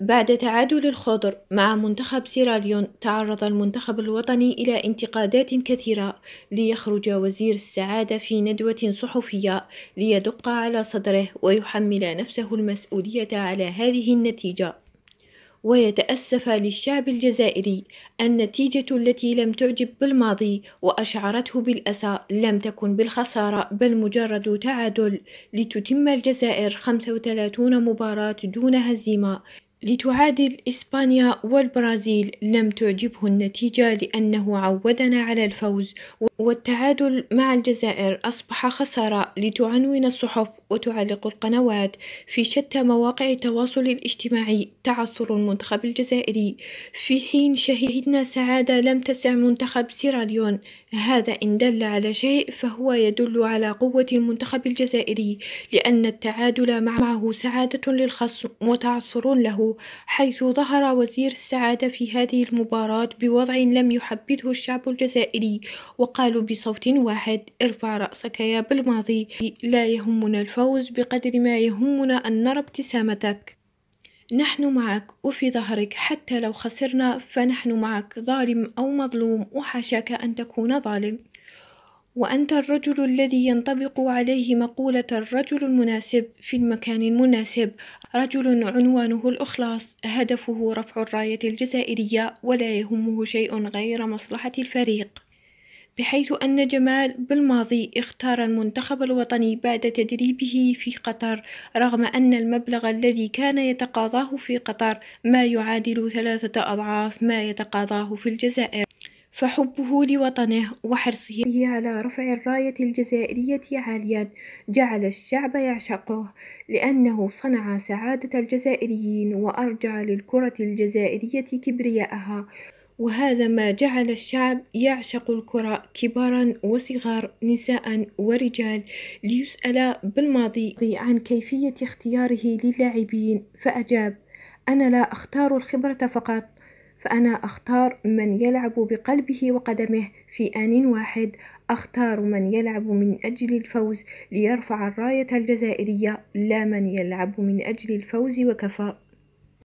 بعد تعادل الخضر مع منتخب سيراليون تعرض المنتخب الوطني إلى انتقادات كثيرة ليخرج وزير السعادة في ندوة صحفية ليدق على صدره ويحمل نفسه المسؤولية على هذه النتيجة ويتأسف للشعب الجزائري النتيجة التي لم تعجب بالماضي وأشعرته بالأسى لم تكن بالخسارة بل مجرد تعادل لتتم الجزائر 35 مباراة دون هزيمة لتعادل إسبانيا والبرازيل لم تعجبه النتيجة لأنه عودنا على الفوز والتعادل مع الجزائر أصبح خسارة لتعنون الصحف وتعلق القنوات في شتى مواقع التواصل الاجتماعي تعثر المنتخب الجزائري في حين شهدنا سعادة لم تسع منتخب سيراليون هذا إن دل على شيء فهو يدل على قوة المنتخب الجزائري لأن التعادل معه سعادة للخصم وتعثر له حيث ظهر وزير السعادة في هذه المباراة بوضع لم يحبذه الشعب الجزائري وقال قالوا بصوت واحد ارفع رأسك يا بالماضي لا يهمنا الفوز بقدر ما يهمنا أن نرى ابتسامتك نحن معك وفي ظهرك حتى لو خسرنا فنحن معك ظالم أو مظلوم وحاشاك أن تكون ظالم وأنت الرجل الذي ينطبق عليه مقولة الرجل المناسب في المكان المناسب رجل عنوانه الإخلاص هدفه رفع الراية الجزائرية ولا يهمه شيء غير مصلحة الفريق بحيث أن جمال بالماضي اختار المنتخب الوطني بعد تدريبه في قطر رغم أن المبلغ الذي كان يتقاضاه في قطر ما يعادل ثلاثة أضعاف ما يتقاضاه في الجزائر فحبه لوطنه وحرصه على رفع الراية الجزائرية عاليا جعل الشعب يعشقه لأنه صنع سعادة الجزائريين وأرجع للكرة الجزائرية كبرياءها وهذا ما جعل الشعب يعشق الكرة كبارا وصغار نساء ورجال ليسأل بالماضي عن كيفية اختياره للاعبين فأجاب أنا لا أختار الخبرة فقط فأنا أختار من يلعب بقلبه وقدمه في آن واحد أختار من يلعب من أجل الفوز ليرفع الراية الجزائرية لا من يلعب من أجل الفوز وكفى